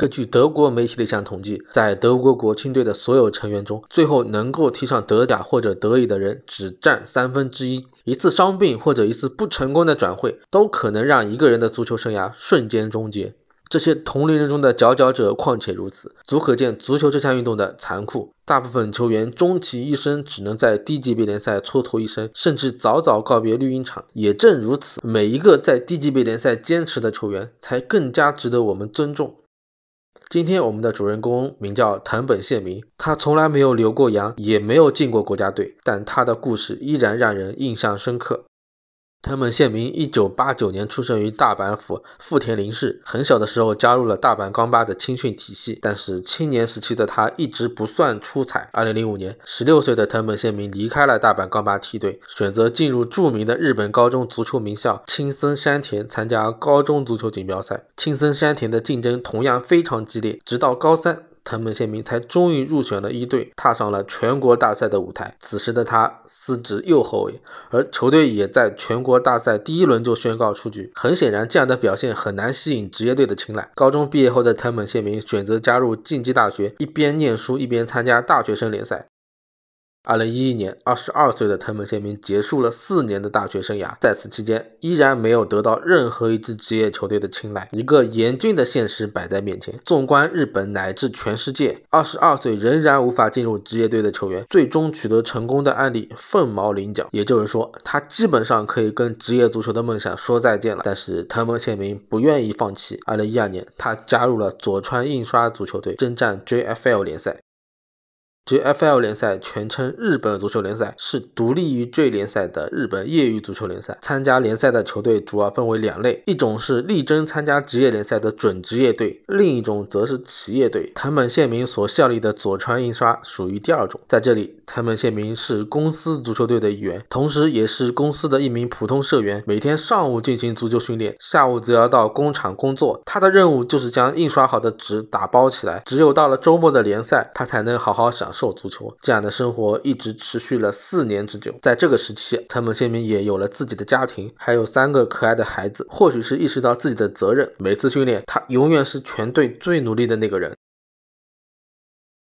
根据德国媒体的一项统计，在德国国青队的所有成员中，最后能够踢上德甲或者德乙的人只占三分之一。一次伤病或者一次不成功的转会，都可能让一个人的足球生涯瞬间终结。这些同龄人中的佼佼者，况且如此，足可见足球这项运动的残酷。大部分球员终其一生只能在低级别联赛蹉跎一生，甚至早早告别绿茵场。也正如此，每一个在低级别联赛坚持的球员，才更加值得我们尊重。今天我们的主人公名叫藤本宪明，他从来没有留过洋，也没有进过国家队，但他的故事依然让人印象深刻。藤本宪明一九八九年出生于大阪府富田林市。很小的时候加入了大阪钢巴的青训体系，但是青年时期的他一直不算出彩。二零零五年，十六岁的藤本宪明离开了大阪钢巴梯队，选择进入著名的日本高中足球名校青森山田参加高中足球锦标赛。青森山田的竞争同样非常激烈，直到高三。藤本宪明才终于入选了一队，踏上了全国大赛的舞台。此时的他司职右后卫，而球队也在全国大赛第一轮就宣告出局。很显然，这样的表现很难吸引职业队的青睐。高中毕业后的藤本宪明选择加入竞技大学，一边念书一边参加大学生联赛。二零一一年，二十二岁的藤本宪明结束了四年的大学生涯，在此期间，依然没有得到任何一支职业球队的青睐。一个严峻的现实摆在面前。纵观日本乃至全世界，二十二岁仍然无法进入职业队的球员，最终取得成功的案例凤毛麟角。也就是说，他基本上可以跟职业足球的梦想说再见了。但是藤本宪明不愿意放弃。二零一二年，他加入了佐川印刷足球队，征战 JFL 联赛。JFL 联赛全称日本足球联赛，是独立于 J 联赛的日本业余足球联赛。参加联赛的球队主要分为两类，一种是力争参加职业联赛的准职业队，另一种则是企业队。藤本宪明所效力的佐川印刷属于第二种。在这里，藤本宪明是公司足球队的一员，同时也是公司的一名普通社员。每天上午进行足球训练，下午则要到工厂工作。他的任务就是将印刷好的纸打包起来。只有到了周末的联赛，他才能好好享受。受足球这样的生活一直持续了四年之久，在这个时期，藤本身明也有了自己的家庭，还有三个可爱的孩子。或许是意识到自己的责任，每次训练他永远是全队最努力的那个人。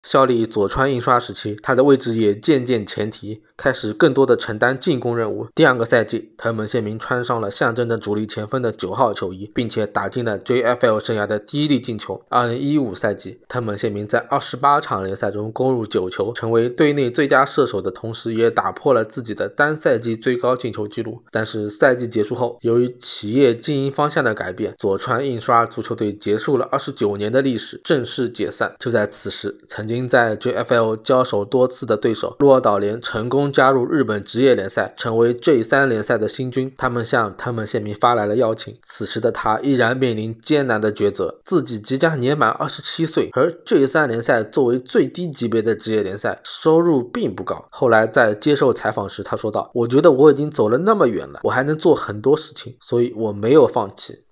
效力佐川印刷时期，他的位置也渐渐前移，开始更多的承担进攻任务。第二个赛季，藤本宪明穿上了象征着主力前锋的九号球衣，并且打进了 JFL 生涯的第一粒进球。二零一五赛季，藤本宪明在二十八场联赛中攻入九球，成为队内最佳射手的同时，也打破了自己的单赛季最高进球纪录。但是赛季结束后，由于企业经营方向的改变，佐川印刷足球队结束了二十九年的历史，正式解散。就在此时，曾经。曾在 JFL 交手多次的对手鹿岛联成功加入日本职业联赛，成为 J3 联赛的新军。他们向他们县民发来了邀请。此时的他依然面临艰难的抉择，自己即将年满二十七岁，而 J3 联赛作为最低级别的职业联赛，收入并不高。后来在接受采访时，他说道：“我觉得我已经走了那么远了，我还能做很多事情，所以我没有放弃。”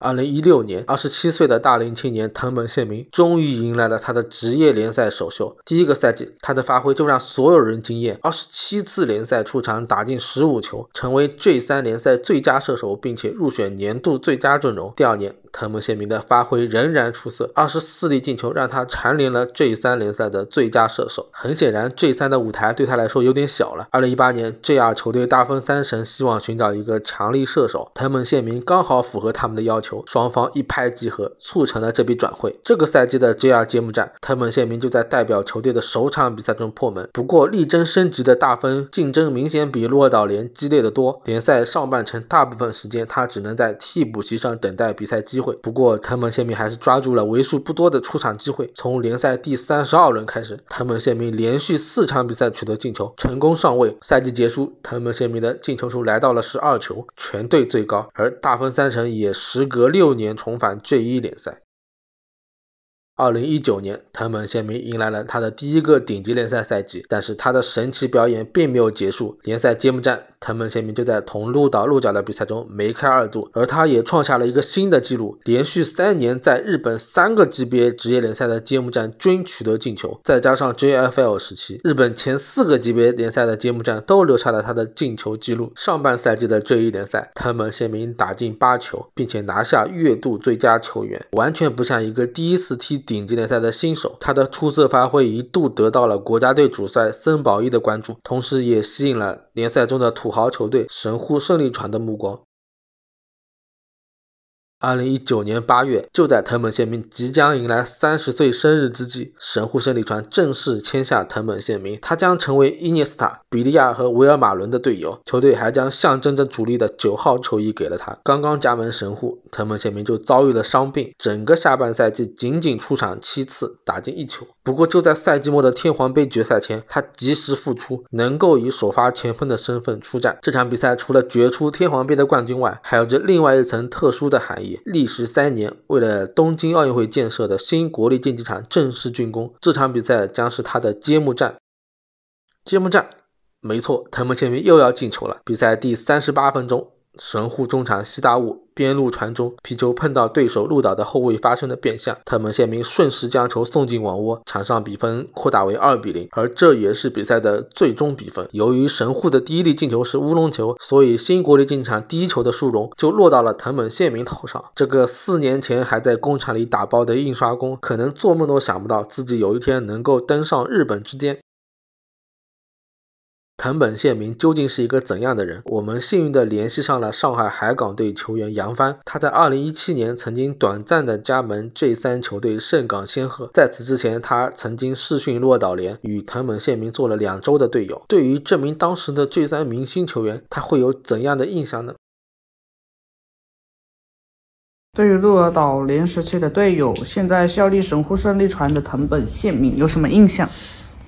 二零一六年，二十七岁的大龄青年藤本宪明终于迎来了他的职业联赛首秀。第一个赛季，他的发挥就让所有人惊艳：二十七次联赛出场打进十五球，成为 J3 联赛最佳射手，并且入选年度最佳阵容。第二年，藤本宪明的发挥仍然出色，二十四粒进球让他蝉联了 J3 联赛的最佳射手。很显然，J3 的舞台对他来说有点小了。二零一八年，JR 球队大分三神希望寻找一个强力射手，藤本宪明刚好符合他们的要求，双方一拍即合，促成了这笔转会。这个赛季的 JR 揭幕战，藤本宪明就在代表球队的首场比赛中破门。不过，力争升级的大分竞争明显比鹿儿岛联激烈的多，联赛上半程大部分时间他只能在替补席上等待比赛机。机会。不过，藤本宪明还是抓住了为数不多的出场机会。从联赛第三十二轮开始，藤本宪明连续四场比赛取得进球，成功上位。赛季结束，藤本宪明的进球数来到了十二球，全队最高。而大分三成也时隔六年重返 J 一联赛。二零一九年，藤本宪明迎来了他的第一个顶级联赛赛季，但是他的神奇表演并没有结束。联赛揭幕战，藤本宪明就在同鹿岛鹿角的比赛中梅开二度，而他也创下了一个新的纪录：连续三年在日本三个级别职业联赛的揭幕战均取得进球。再加上 JFL 时期，日本前四个级别联赛的揭幕战都留下了他的进球记录。上半赛季的这一联赛，藤本宪明打进八球，并且拿下月度最佳球员，完全不像一个第一次踢。顶级联赛的新手，他的出色发挥一度得到了国家队主帅森保一的关注，同时也吸引了联赛中的土豪球队神户胜利船的目光。二零一九年八月，就在藤本宪明即将迎来三十岁生日之际，神户胜利船正式签下藤本宪明，他将成为伊涅斯塔、比利亚和维尔马伦的队友，球队还将象征着主力的九号球衣给了他。刚刚加盟神户。藤本宪明就遭遇了伤病，整个下半赛季仅仅出场七次，打进一球。不过就在赛季末的天皇杯决赛前，他及时复出，能够以首发前锋的身份出战这场比赛。除了决出天皇杯的冠军外，还有着另外一层特殊的含义：历时三年，为了东京奥运会建设的新国立竞技场正式竣工，这场比赛将是他的揭幕战。揭幕战，没错，藤本宪明又要进球了。比赛第三十八分钟，神户中场西大雾。边路传中，皮球碰到对手鹿岛的后卫，发生了变向，藤本宪明顺势将球送进网窝，场上比分扩大为二比零，而这也是比赛的最终比分。由于神户的第一粒进球是乌龙球，所以新国立进场第一球的殊荣就落到了藤本宪明头上。这个四年前还在工厂里打包的印刷工，可能做梦都想不到自己有一天能够登上日本之巅。藤本宪明究竟是一个怎样的人？我们幸运的联系上了上海海港队球员杨帆，他在二零一七年曾经短暂的加盟 J 三球队盛港仙鹤。在此之前，他曾经试训鹿儿岛联，与藤本宪明做了两周的队友。对于这名当时的 J 三明星球员，他会有怎样的印象呢？对于鹿儿岛联时期的队友，现在效力神户胜利船的藤本宪明有什么印象？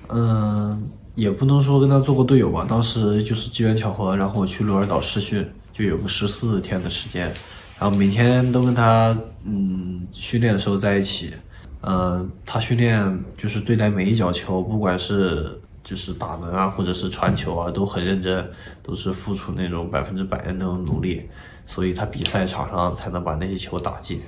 嗯。也不能说跟他做过队友吧，当时就是机缘巧合，然后我去鹿儿岛试训，就有个十四天的时间，然后每天都跟他嗯训练的时候在一起，嗯，他训练就是对待每一脚球，不管是就是打门啊，或者是传球啊，都很认真，都是付出那种百分之百的那种努力，所以他比赛场上才能把那些球打进。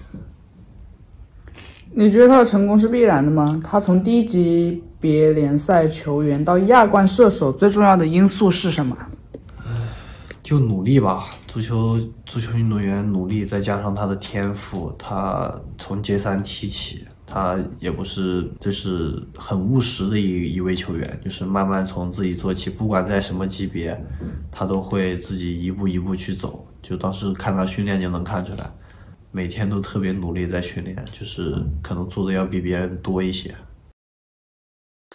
你觉得他的成功是必然的吗？他从低级。别联赛球员到亚冠射手最重要的因素是什么？就努力吧。足球足球运动员努力，再加上他的天赋。他从阶三踢起，他也不是就是很务实的一一位球员，就是慢慢从自己做起。不管在什么级别，他都会自己一步一步去走。就当时看他训练就能看出来，每天都特别努力在训练，就是可能做的要比别人多一些。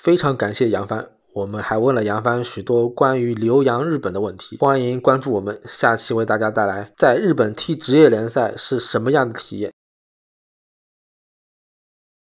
非常感谢杨帆，我们还问了杨帆许多关于留洋日本的问题。欢迎关注我们，下期为大家带来在日本踢职业联赛是什么样的体验。